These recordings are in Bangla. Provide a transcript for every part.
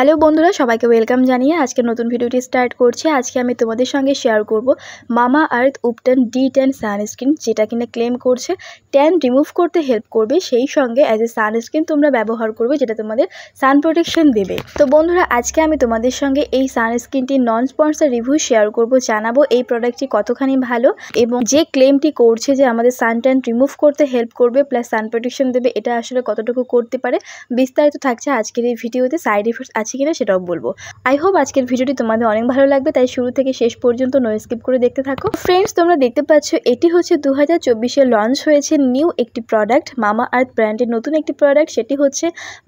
হ্যালো বন্ধুরা সবাইকে ওয়েলকাম জানিয়ে আজকে নতুন ভিডিওটি স্টার্ট করছি আজকে আমি তোমাদের সঙ্গে শেয়ার করব Mamaearth ubtan detan sunscreen যেটা কিনা ক্লেম করছে ট্যান রিমুভ করতে হেল্প করবে সেই সঙ্গে অ্যাজ এ সানস্ক্রিন তোমরা ব্যবহার করবে যেটা তোমাদের সান প্রোটেকশন দেবে তো বন্ধুরা আজকে আমি তোমাদের সঙ্গে এই সানস্ক্রিনটির নন স্পন্সার রিভিউ শেয়ার করব জানাবো এই প্রোডাক্টটি কতখানি ভালো এবং যে ক্লেমটি করছে যে আমাদের সান ট্যান রিমুভ করতে হেল্প করবে প্লাস সান প্রোটেকশন দেবে এটা আসলে কতটুকু করতে পারে বিস্তারিত থাকছে আজকের এই ভিডিওতে সাইড ইফেক্টস আছে কিনা সেটাও বলবো আই হোপ আজকের ভিডিওটি তোমাদের অনেক ভালো লাগবে তাই শুরু থেকে শেষ পর্যন্ত নো স্কিপ করে দেখতে থাকো ফ্রেন্ডস তোমরা দেখতে পাচ্ছ এটি হচ্ছে দু হাজার লঞ্চ হয়েছে নিউ একটি প্রোডাক্ট মামা আর্থ ব্র্যান্ডের নতুন একটি প্রোডাক্ট সেটি হচ্ছে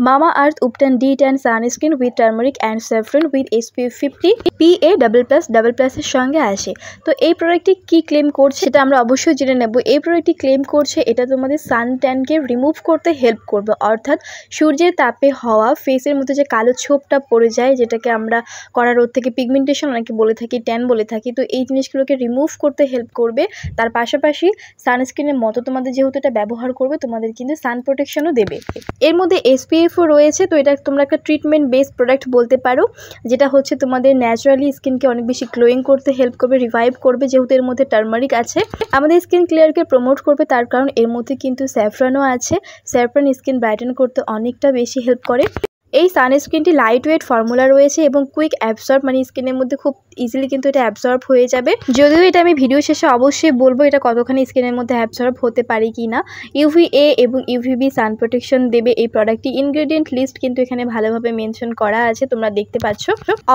Mamaearth ubtan detan and sunscreen with turmeric and saffron with SP fifty P A double plus double প্লাসের সঙ্গে আসে তো এই প্রোডাক্টটি কি ক্লেম করছে সেটা আমরা অবশ্যই জেনে নেব এই প্রোডাক্টটি ক্লেম করছে এটা তোমাদের সান ট্যানকে রিমুভ করতে হেল্প করবে অর্থাৎ সূর্যের তাপে হওয়া ফেসের মধ্যে যে কালো ছোপ ভাবটা পড়ে যায় যেটাকে আমরা করা রোদ থেকে পিগমেন্টেশন অনেকে বলে থাকি ট্যান বলে থাকি তো এই জিনিসগুলোকে রিমুভ করতে হেল্প করবে তার পাশাপাশি সানস্ক্রিনের মতো তোমাদের যেহেতু এটা ব্যবহার করবে তোমাদের কিন্তু সান প্রোটেকশনও দেবে এর মধ্যে এসপিএফও রয়েছে তো এটা তোমরা একটা ট্রিটমেন্ট বেসড প্রোডাক্ট বলতে পারো যেটা হচ্ছে তোমাদের ন্যাচারালি স্কিনকে অনেক বেশি গ্লোয়িং করতে হেল্প করবে রিভাইভ করবে যেহেতু এর মধ্যে টার্মারিক আছে আমাদের স্কিন ক্লিয়ারকে প্রমোট করবে তার কারণ এর মধ্যে কিন্তু স্যাফ্রানও আছে স্যাফ্রান স্কিন ব্রাইটেন করতে অনেকটা বেশি হেল্প করে এই সানস্ক্রিনটি লাইট ওয়েট ফর্মুলা রয়েছে এবং কুইক অ্যাবসর্ব মানে স্কিনের মধ্যে খুব ইজিলি কিন্তু এটা অ্যাবসর্ব হয়ে যাবে যদিও এটা আমি ভিডিও শেষে অবশ্যই বলবো এটা কতখানি স্কিনের মধ্যে অ্যাবসর্ব হতে পারে কি না ইউভি এ এবং ইউভিবি সান প্রোটেকশন দেবে এই প্রোডাক্টটি ইনগ্রেডিয়েন্ট লিস্ট কিন্তু এখানে ভালোভাবে মেনশন করা আছে তোমরা দেখতে পাচ্ছ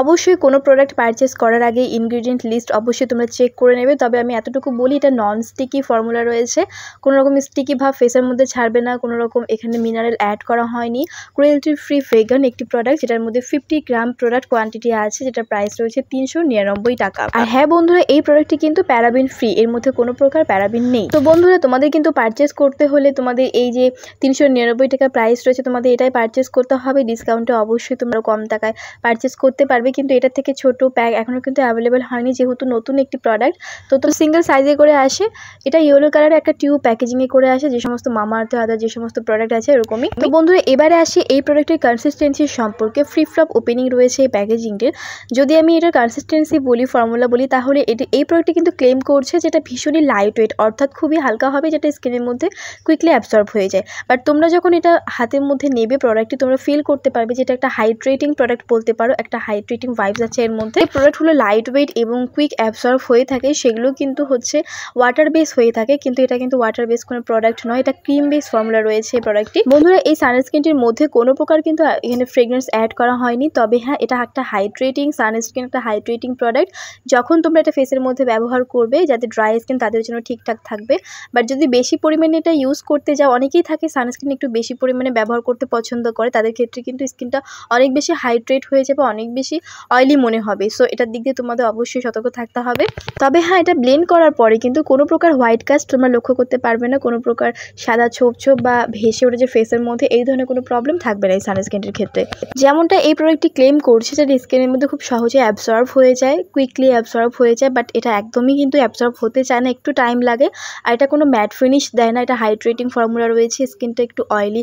অবশ্যই কোনো প্রোডাক্ট পারচেস করার আগে ইনগ্রেডিয়েন্ট লিস্ট অবশ্যই তোমরা চেক করে নেবে তবে আমি এতটুকু বলি এটা নন স্টিকি ফর্মুলা রয়েছে কোনোরকম স্টিকি ভাব ফেসের মধ্যে ছাড়বে না কোনোরকম এখানে মিনারেল অ্যাড করা হয়নি ক্রুয়েলটি ফ্রি ফেক বাইগান একটি প্রোডাক্ট যেটার মধ্যে ফিফটি গ্রাম প্রোডাক্ট কোয়ান্টিটি আছে যেটা প্রাইস রয়েছে তিনশো নিরানব্বই টাকা আর হ্যাঁ বন্ধুরা এই প্রোডাক্টটি কিন্তু প্যারাবিন ফ্রি এর মধ্যে কোনো প্রকার প্যারাবিন নেই তো বন্ধুরা তোমাদের কিন্তু পারচেস করতে হলে তোমাদের এই যে তিনশো নিরানব্বই টাকা প্রাইস রয়েছে তোমাদের এটাই পারচেস করতে হবে ডিসকাউন্টে অবশ্যই তোমরা কম টাকায় পারচেস করতে পারবে কিন্তু এটা থেকে ছোট প্যাক এখনও কিন্তু অ্যাভেলেবেল হয়নি যেহেতু নতুন একটি প্রোডাক্ট তো তো সিঙ্গেল সাইজে করে আসে এটা ইয়েলো কালারের একটা টিউব প্যাকেজিংয়ে করে আসে যে সমস্ত মামা আর্থ আদার যে সমস্ত প্রোডাক্ট আছে এরকমই তো বন্ধুরা এবারে আসে এই প্রোডাক্টের কনসিস্ট কনসিস্টেন্সির সম্পর্কে ফ্লিপফ্লপ ওপেনিং রয়েছে এই প্যাকেজিংটির যদি আমি এটার কনসিস্টেন্সি বলি ফর্মুলা বলি তাহলে এটি এই প্রোডাক্টটি কিন্তু ক্লেম করছে যেটা ভীষণই লাইট ওয়েট অর্থাৎ খুবই হালকা হবে যেটা স্কিনের মধ্যে কুইকলি অ্যাবসর্ব হয়ে যায় বাট তোমরা যখন এটা হাতের মধ্যে নেবে প্রোডাক্টটি তোমরা ফিল করতে পারবে যেটা একটা হাইড্রেটিং প্রোডাক্ট বলতে পারো একটা হাইড্রেটিং ভাইবস আছে এর মধ্যে এই প্রোডাক্টগুলো লাইট ওয়েট এবং কুইক অ্যাবসর্ব হয়ে থাকে সেগুলো কিন্তু হচ্ছে ওয়াটার বেস হয়ে থাকে কিন্তু এটা কিন্তু ওয়াটার বেস কোনো প্রোডাক্ট নয় এটা ক্রিম বেস ফর্মুলা রয়েছে এই প্রোডাক্টটি বন্ধুরা এই সানস্ক্রিনটির মধ্যে কোনো প্রকার কিন্তু এখানে ফ্রেগরেন্স অ্যাড করা হয়নি তবে হ্যাঁ এটা একটা হাইড্রেটিং সানস্ক্রিন একটা হাইড্রেটিং প্রোডাক্ট যখন তোমরা এটা ফেসের মধ্যে ব্যবহার করবে যাতে ড্রাই স্কিন তাদের জন্য ঠিকঠাক থাকবে বাট যদি বেশি পরিমাণে এটা ইউজ করতে যাও অনেকেই থাকে সানস্ক্রিন একটু বেশি পরিমাণে ব্যবহার করতে পছন্দ করে তাদের ক্ষেত্রে কিন্তু স্কিনটা অনেক বেশি হাইড্রেট হয়ে যাবে অনেক বেশি অয়েলি মনে হবে সো এটার দিক দিয়ে তোমাদের অবশ্যই সতর্ক থাকতে হবে তবে হ্যাঁ এটা ব্লেন্ড করার পরে কিন্তু কোনো প্রকার হোয়াইট কাস্ট তোমরা লক্ষ্য করতে পারবে না কোনো প্রকার সাদা ছোপ ছোপ বা ভেসে ওঠে যে ফেসের মধ্যে এই ধরনের কোনো প্রবলেম থাকবে না এই সানস্ক্রিনটির ক্ষেত্রে যেমনটা এই প্রোডাক্টটি ক্লেম করছে যেটা স্কিনের মধ্যে খুব সহজে অ্যাবসর্ব হয়ে যায় কুইকলি অ্যাবসর্ব হয়ে যায় বাট এটা একদমই কিন্তু অ্যাবসর্ব হতে চায় না একটু টাইম লাগে আর এটা কোনো ম্যাট ফিনিশ দেয় না এটা হাইড্রেটিং ফর্মুলা রয়েছে স্কিনটা একটু অয়েলি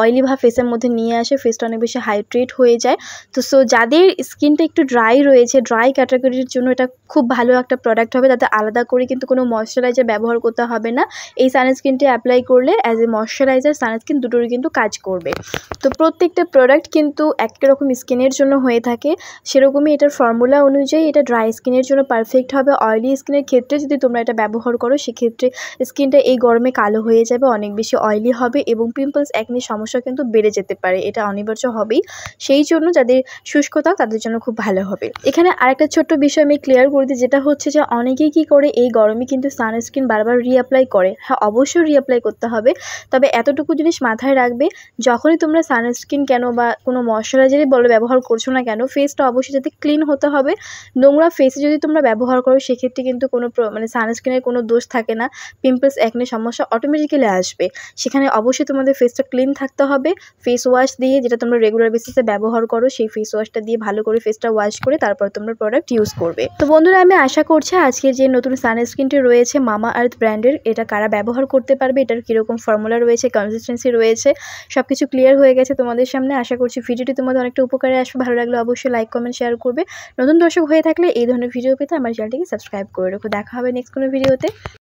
অয়েলি ভাব ফেসের মধ্যে নিয়ে আসে ফেসটা অনেক বেশি হাইড্রেট হয়ে যায় তো সো যাদের স্কিনটা একটু ড্রাই রয়েছে ড্রাই ক্যাটাগরির জন্য এটা খুব ভালো একটা প্রোডাক্ট হবে তাতে আলাদা করে কিন্তু কোনো ময়শ্চারাইজার ব্যবহার করতে হবে না এই সানস্ক্রিনটি অ্যাপ্লাই করলে অ্যাজ এ ময়শ্চারাইজার সানস্ক্রিন দুটোরই কিন্তু কাজ করবে তো প্রত্যেকটা প্রোডাক্ট প্রোডাক্ট কিন্তু একই রকম স্কিনের জন্য হয়ে থাকে সেরকমই এটার ফর্মুলা অনুযায়ী এটা ড্রাই স্কিনের জন্য পারফেক্ট হবে অয়েলি স্কিনের ক্ষেত্রে যদি তোমরা এটা ব্যবহার করো সেক্ষেত্রে স্কিনটা এই গরমে কালো হয়ে যাবে অনেক বেশি অয়েলি হবে এবং পিম্পলস একনির সমস্যা কিন্তু বেড়ে যেতে পারে এটা অনিবার্য হবেই সেই জন্য যাদের শুষ্কতা তাদের জন্য খুব ভালো হবে এখানে আরেকটা ছোট্ট বিষয় আমি ক্লিয়ার করে দিই যেটা হচ্ছে যে অনেকেই কি করে এই গরমে কিন্তু সানস্ক্রিন বারবার রিঅ্যাপ্লাই করে হ্যাঁ অবশ্যই রিঅ্যাপ্লাই করতে হবে তবে এতটুকু জিনিস মাথায় রাখবে যখনই তোমরা সানস্ক্রিন কেন বা কোনো ময়শ্চারাইজারই বলো ব্যবহার করছো না কেন ফেসটা অবশ্যই যাতে ক্লিন হতে হবে নোংরা ফেসে যদি তোমরা ব্যবহার করো সেক্ষেত্রে কিন্তু কোনো মানে সানস্ক্রিনের কোনো দোষ থাকে না পিম্পলস একনে সমস্যা অটোমেটিক্যালি আসবে সেখানে অবশ্যই তোমাদের ফেসটা ক্লিন থাকতে হবে ফেস ওয়াশ দিয়ে যেটা তোমরা রেগুলার বেসিসে ব্যবহার করো সেই ফেস ওয়াশটা দিয়ে ভালো করে ফেসটা ওয়াশ করে তারপর তোমরা প্রোডাক্ট ইউজ করবে তো বন্ধুরা আমি আশা করছি আজকে যে নতুন সানস্ক্রিনটি রয়েছে মামা আর্থ ব্র্যান্ডের এটা কারা ব্যবহার করতে পারবে এটার কীরকম ফর্মুলা রয়েছে কনসিস্টেন্সি রয়েছে সব কিছু ক্লিয়ার হয়ে গেছে তোমাদের সামনে আশা করছি ভিডিওটি তোমাদের অনেকটা উপকারে আসবে ভালো লাগলে অবশ্যই লাইক কমেন্ট শেয়ার করবে নতুন দর্শক হয়ে থাকলে এই ধরনের ভিডিও পেতে আমার চ্যানেলটিকে সাবস্ক্রাইব করে রাখো দেখা হবে নেক্সট কোনো ভিডিওতে